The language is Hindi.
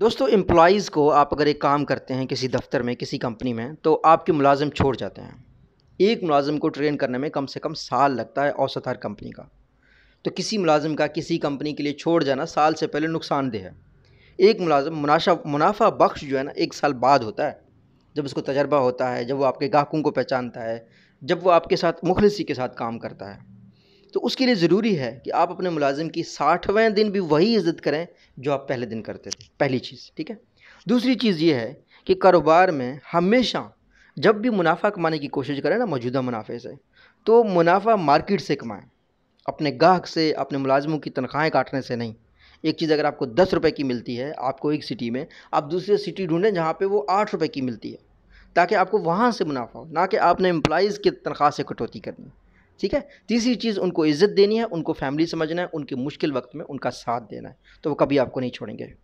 दोस्तों एम्प्लॉज़ को आप अगर एक काम करते हैं किसी दफ्तर में किसी कंपनी में तो आपके मुलाजिम छोड़ जाते हैं एक मुलाजिम को ट्रेन करने में कम से कम साल लगता है औसत हर कंपनी का तो किसी मुलाजिम का किसी कंपनी के लिए छोड़ जाना साल से पहले नुकसानदेह है एक मुलाजिम मुनाशा मुनाफा बख्श जो है ना एक साल बाद होता है जब उसको तजर्बा होता है जब वो आपके गाहकों को पहचानता है जब वो आपके साथ मुखलसी के साथ काम करता है तो उसके लिए ज़रूरी है कि आप अपने मुलाजिम की साठवें दिन भी वही इज़्ज़त करें जो आप पहले दिन करते थे पहली चीज़ ठीक है दूसरी चीज़ ये है कि कारोबार में हमेशा जब भी मुनाफा कमाने की कोशिश करें ना मौजूदा मुनाफे से तो मुनाफा मार्केट से कमाएं अपने गाहक से अपने मुलाजमों की तनख्वाहें काटने से नहीं एक चीज़ अगर आपको दस रुपये की मिलती है आपको एक सिटी में आप दूसरी सिटी ढूंढें जहाँ पे वो आठ रुपये की मिलती है ताकि आपको वहाँ से मुनाफा हो ना कि आपने एम्प्लॉज़ की तनख्वाह से कटौती करनी ठीक है तीसरी चीज़ उनको इज़्ज़त देनी है उनको फैमिली समझना है उनके मुश्किल वक्त में उनका साथ देना है तो वो कभी आपको नहीं छोड़ेंगे